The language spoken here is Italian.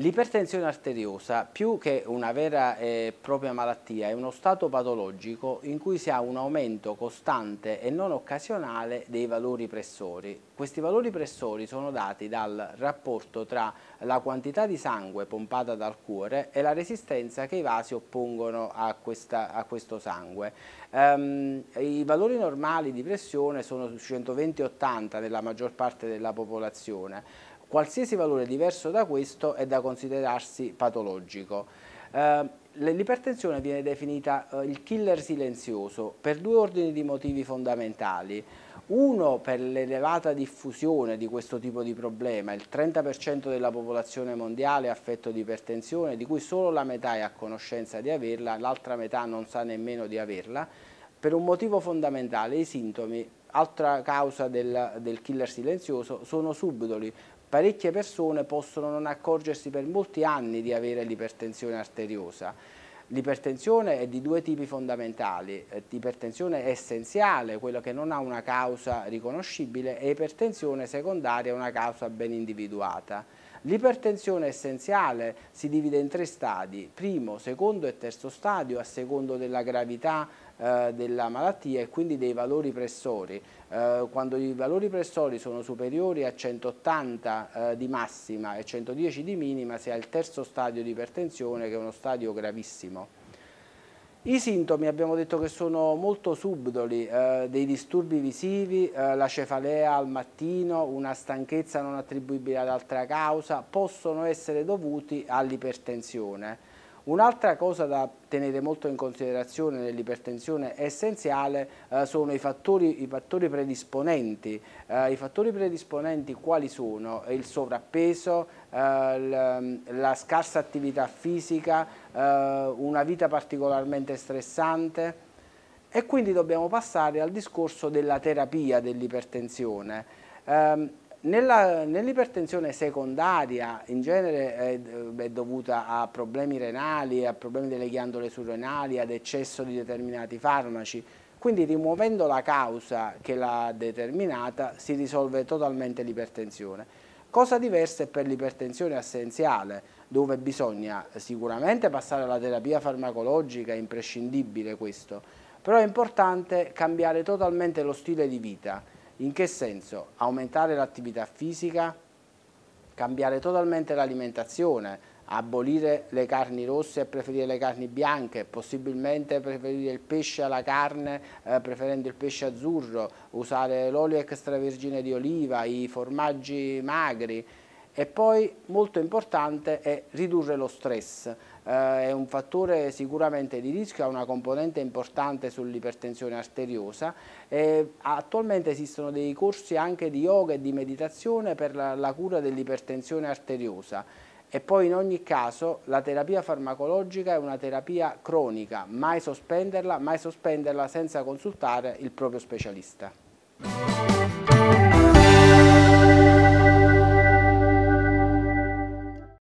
L'ipertensione arteriosa, più che una vera e propria malattia, è uno stato patologico in cui si ha un aumento costante e non occasionale dei valori pressori. Questi valori pressori sono dati dal rapporto tra la quantità di sangue pompata dal cuore e la resistenza che i vasi oppongono a, questa, a questo sangue. Um, I valori normali di pressione sono 120-80 nella maggior parte della popolazione, Qualsiasi valore diverso da questo è da considerarsi patologico. Eh, L'ipertensione viene definita eh, il killer silenzioso per due ordini di motivi fondamentali. Uno per l'elevata diffusione di questo tipo di problema, il 30% della popolazione mondiale è affetto di ipertensione, di cui solo la metà è a conoscenza di averla, l'altra metà non sa nemmeno di averla, per un motivo fondamentale i sintomi altra causa del, del, killer silenzioso sono subdoli, parecchie persone possono non accorgersi per molti anni di avere l'ipertensione arteriosa. L'ipertensione è di due tipi fondamentali, eh, ipertensione essenziale, quella che non ha una causa riconoscibile, e ipertensione secondaria, una causa ben individuata. L'ipertensione essenziale si divide in tre stadi, primo, secondo e terzo stadio, a secondo della gravità eh, della malattia e quindi dei valori pressori. Eh, quando i valori pressori sono superiori a 180 eh, di massima e 110 di minima si ha il terzo stadio di ipertensione che è uno stadio gravissimo. I sintomi abbiamo detto che sono molto subdoli, eh, dei disturbi visivi, eh, la cefalea al mattino, una stanchezza non attribuibile ad altra causa, possono essere dovuti all'ipertensione. Un'altra cosa da tenere molto in considerazione nell'ipertensione essenziale eh, sono i fattori, i fattori predisponenti. Eh, I fattori predisponenti quali sono? Il sovrappeso, eh, la, la scarsa attività fisica, eh, una vita particolarmente stressante e quindi dobbiamo passare al discorso della terapia dell'ipertensione. Ehm, nell'ipertensione nell secondaria in genere è, è, dovuta a problemi renali, a problemi delle ghiandole surrenali, ad eccesso di determinati farmaci, quindi rimuovendo la causa che l'ha determinata si risolve totalmente l'ipertensione. Cosa diversa è per l'ipertensione assenziale, dove bisogna sicuramente passare alla terapia farmacologica, è imprescindibile questo, però è importante cambiare totalmente lo stile di vita, in che senso? Aumentare l'attività fisica, cambiare totalmente l'alimentazione, abolire le carni rosse e preferire le carni bianche, possibilmente preferire il pesce alla carne eh, preferendo il pesce azzurro, usare l'olio extravergine di oliva, i formaggi magri e poi molto importante è ridurre lo stress eh, è un fattore sicuramente di rischio, ha una componente importante sull'ipertensione arteriosa. E eh, attualmente esistono dei corsi anche di yoga e di meditazione per la, la cura dell'ipertensione arteriosa. E poi in ogni caso la terapia farmacologica è una terapia cronica, mai sospenderla, mai sospenderla senza consultare il proprio specialista.